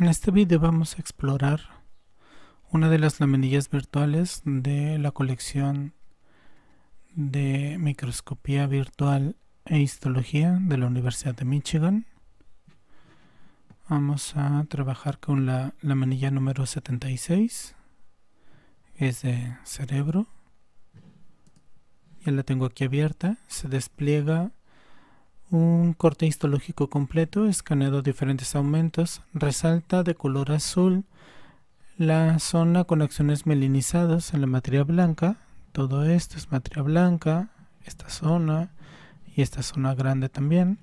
En este video vamos a explorar una de las laminillas virtuales de la colección de microscopía virtual e histología de la Universidad de Michigan. Vamos a trabajar con la laminilla número 76, es de cerebro. Ya la tengo aquí abierta, se despliega un corte histológico completo, escaneado diferentes aumentos, resalta de color azul la zona con acciones melinizadas en la materia blanca, todo esto es materia blanca, esta zona y esta zona grande también,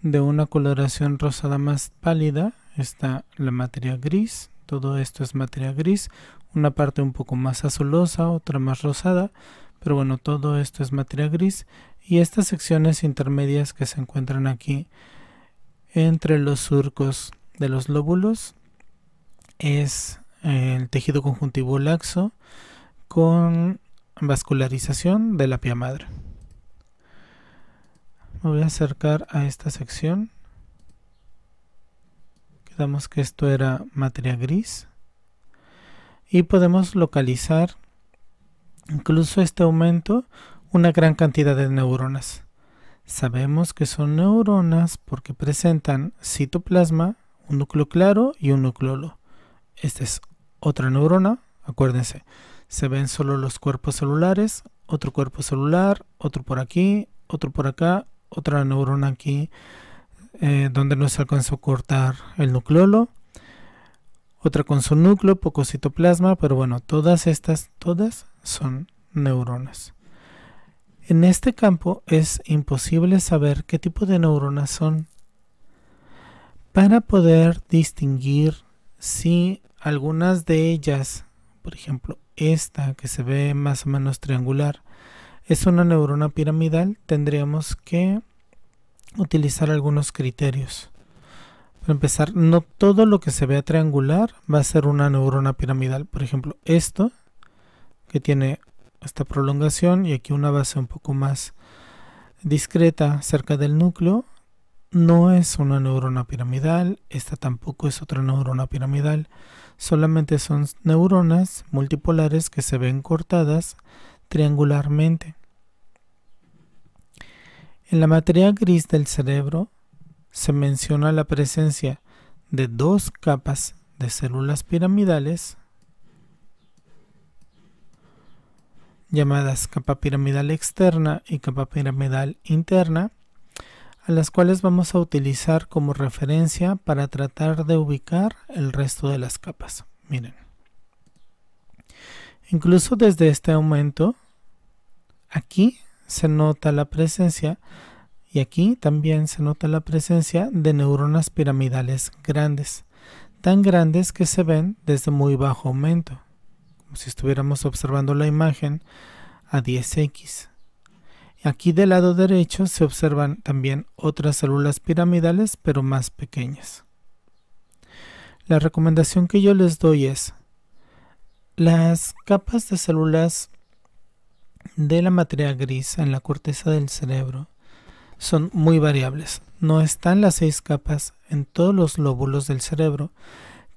de una coloración rosada más pálida está la materia gris, todo esto es materia gris, una parte un poco más azulosa, otra más rosada, pero bueno, todo esto es materia gris y estas secciones intermedias que se encuentran aquí entre los surcos de los lóbulos es eh, el tejido conjuntivo laxo con vascularización de la pia madre. Me voy a acercar a esta sección. Quedamos que esto era materia gris. Y podemos localizar Incluso este aumento una gran cantidad de neuronas. Sabemos que son neuronas porque presentan citoplasma, un núcleo claro y un núcleolo. Esta es otra neurona, acuérdense. Se ven solo los cuerpos celulares, otro cuerpo celular, otro por aquí, otro por acá, otra neurona aquí, eh, donde no se alcanzó a cortar el nucleolo. Otra con su núcleo, poco citoplasma, pero bueno, todas estas, todas son neuronas. En este campo es imposible saber qué tipo de neuronas son para poder distinguir si algunas de ellas, por ejemplo esta que se ve más o menos triangular, es una neurona piramidal, tendríamos que utilizar algunos criterios. Para empezar, no todo lo que se vea triangular va a ser una neurona piramidal. Por ejemplo, esto que tiene esta prolongación y aquí una base un poco más discreta cerca del núcleo. No es una neurona piramidal, esta tampoco es otra neurona piramidal, solamente son neuronas multipolares que se ven cortadas triangularmente. En la materia gris del cerebro se menciona la presencia de dos capas de células piramidales llamadas capa piramidal externa y capa piramidal interna, a las cuales vamos a utilizar como referencia para tratar de ubicar el resto de las capas. Miren. Incluso desde este aumento, aquí se nota la presencia y aquí también se nota la presencia de neuronas piramidales grandes, tan grandes que se ven desde muy bajo aumento si estuviéramos observando la imagen a 10x. Aquí del lado derecho se observan también otras células piramidales, pero más pequeñas. La recomendación que yo les doy es, las capas de células de la materia gris en la corteza del cerebro son muy variables. No están las seis capas en todos los lóbulos del cerebro.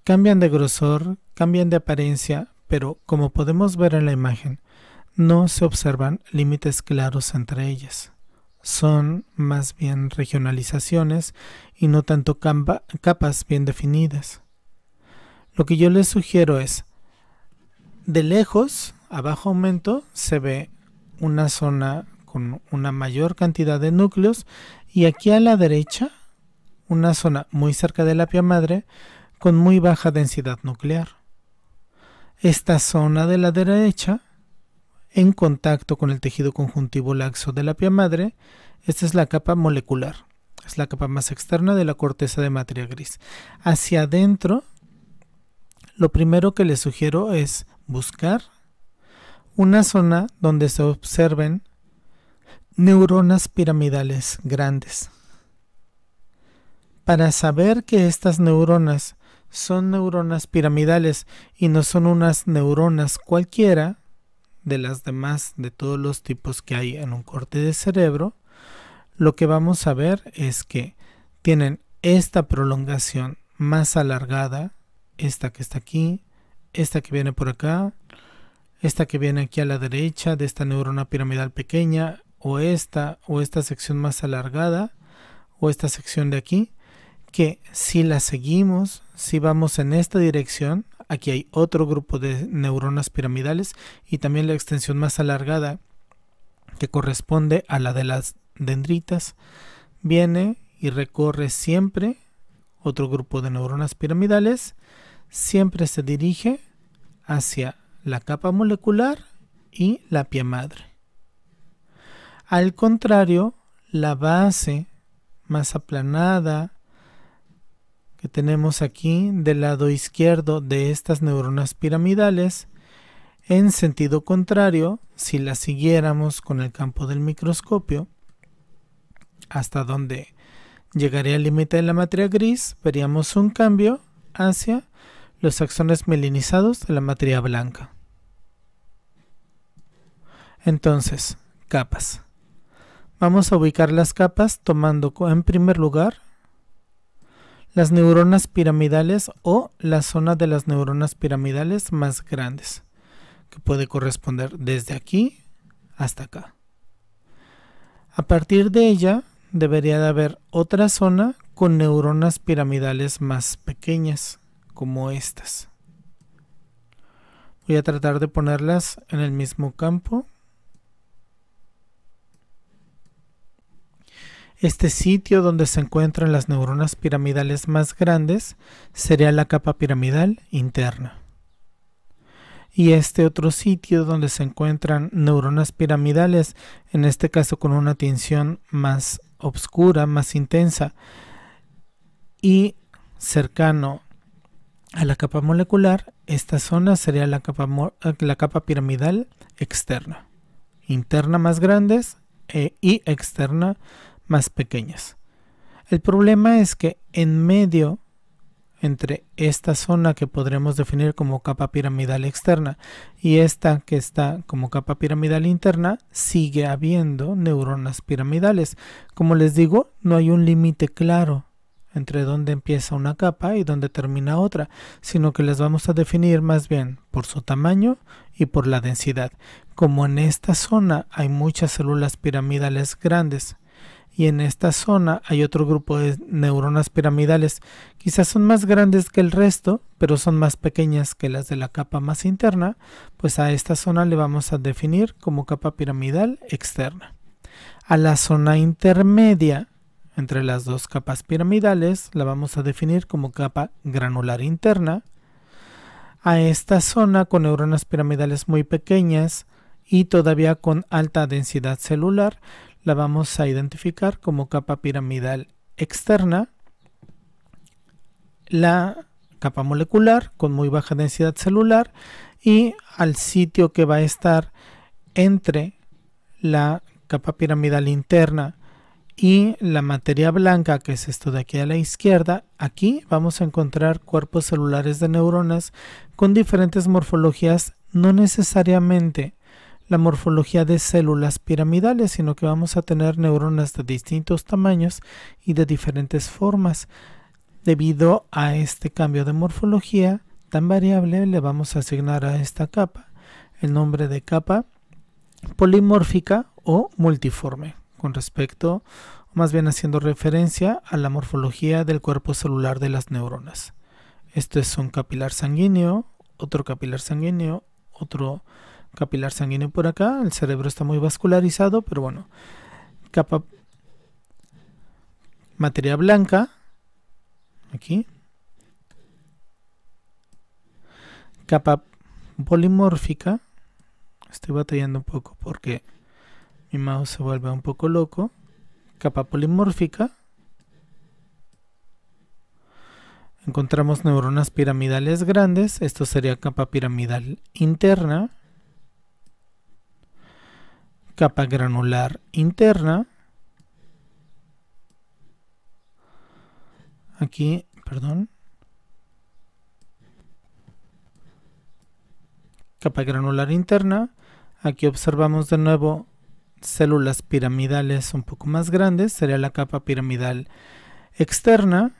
Cambian de grosor, cambian de apariencia, pero como podemos ver en la imagen, no se observan límites claros entre ellas. Son más bien regionalizaciones y no tanto capas bien definidas. Lo que yo les sugiero es, de lejos, a bajo aumento, se ve una zona con una mayor cantidad de núcleos y aquí a la derecha, una zona muy cerca de la pia madre con muy baja densidad nuclear. Esta zona de la derecha, en contacto con el tejido conjuntivo laxo de la pia madre, esta es la capa molecular, es la capa más externa de la corteza de materia gris. Hacia adentro, lo primero que les sugiero es buscar una zona donde se observen neuronas piramidales grandes. Para saber que estas neuronas son neuronas piramidales y no son unas neuronas cualquiera de las demás de todos los tipos que hay en un corte de cerebro, lo que vamos a ver es que tienen esta prolongación más alargada, esta que está aquí, esta que viene por acá, esta que viene aquí a la derecha de esta neurona piramidal pequeña, o esta, o esta sección más alargada, o esta sección de aquí, que si la seguimos, si vamos en esta dirección, aquí hay otro grupo de neuronas piramidales y también la extensión más alargada que corresponde a la de las dendritas, viene y recorre siempre otro grupo de neuronas piramidales, siempre se dirige hacia la capa molecular y la pie madre. Al contrario, la base más aplanada, que tenemos aquí del lado izquierdo de estas neuronas piramidales en sentido contrario, si las siguiéramos con el campo del microscopio, hasta donde llegaría el límite de la materia gris, veríamos un cambio hacia los axones melinizados de la materia blanca. Entonces, capas. Vamos a ubicar las capas tomando en primer lugar las neuronas piramidales o la zona de las neuronas piramidales más grandes, que puede corresponder desde aquí hasta acá. A partir de ella debería de haber otra zona con neuronas piramidales más pequeñas, como estas. Voy a tratar de ponerlas en el mismo campo Este sitio donde se encuentran las neuronas piramidales más grandes sería la capa piramidal interna. Y este otro sitio donde se encuentran neuronas piramidales, en este caso con una tensión más obscura, más intensa y cercano a la capa molecular, esta zona sería la capa, piramidal externa. Interna más grandes eh, y externa más pequeñas. El problema es que en medio entre esta zona que podremos definir como capa piramidal externa y esta que está como capa piramidal interna, sigue habiendo neuronas piramidales. Como les digo, no hay un límite claro entre dónde empieza una capa y dónde termina otra, sino que las vamos a definir más bien por su tamaño y por la densidad. Como en esta zona hay muchas células piramidales grandes, y en esta zona hay otro grupo de neuronas piramidales. Quizás son más grandes que el resto, pero son más pequeñas que las de la capa más interna, pues a esta zona le vamos a definir como capa piramidal externa. A la zona intermedia entre las dos capas piramidales la vamos a definir como capa granular interna. A esta zona con neuronas piramidales muy pequeñas y todavía con alta densidad celular la vamos a identificar como capa piramidal externa, la capa molecular con muy baja densidad celular y al sitio que va a estar entre la capa piramidal interna y la materia blanca, que es esto de aquí a la izquierda, aquí vamos a encontrar cuerpos celulares de neuronas con diferentes morfologías no necesariamente la morfología de células piramidales, sino que vamos a tener neuronas de distintos tamaños y de diferentes formas. Debido a este cambio de morfología tan variable, le vamos a asignar a esta capa el nombre de capa polimórfica o multiforme con respecto, más bien haciendo referencia a la morfología del cuerpo celular de las neuronas. Esto es un capilar sanguíneo, otro capilar sanguíneo, otro capilar sanguíneo por acá, el cerebro está muy vascularizado, pero bueno, capa materia blanca, aquí, capa polimórfica, estoy batallando un poco porque mi mouse se vuelve un poco loco, capa polimórfica, encontramos neuronas piramidales grandes, esto sería capa piramidal interna, capa granular interna. Aquí, perdón. Capa granular interna. Aquí observamos de nuevo células piramidales un poco más grandes. Sería la capa piramidal externa.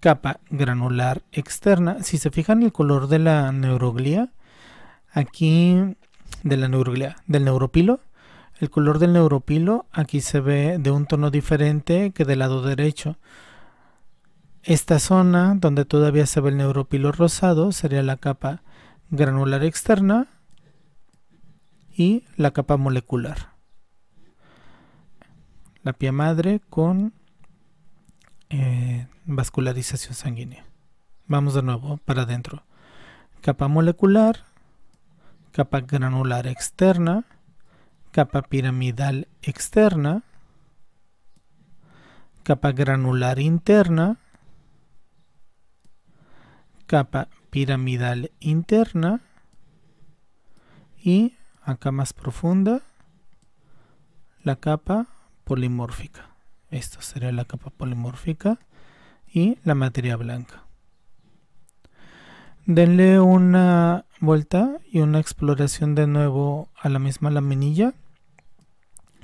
Capa granular externa. Si se fijan el color de la neuroglia aquí de la neuroglia, del neuropilo. El color del neuropilo aquí se ve de un tono diferente que del lado derecho. Esta zona donde todavía se ve el neuropilo rosado sería la capa granular externa y la capa molecular. La pía madre con eh, vascularización sanguínea. Vamos de nuevo para adentro. Capa molecular, capa granular externa, capa piramidal externa, capa granular interna, capa piramidal interna y acá más profunda la capa polimórfica. Esto sería la capa polimórfica y la materia blanca denle una vuelta y una exploración de nuevo a la misma laminilla.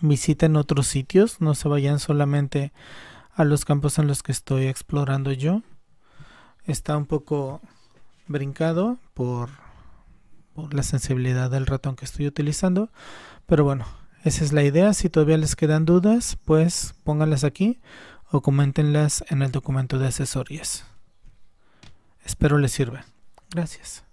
Visiten otros sitios, no se vayan solamente a los campos en los que estoy explorando yo. Está un poco brincado por, la sensibilidad del ratón que estoy utilizando, pero bueno, esa es la idea. Si todavía les quedan dudas, pues pónganlas aquí o coméntenlas en el documento de asesorías. Espero les sirva. Gracias.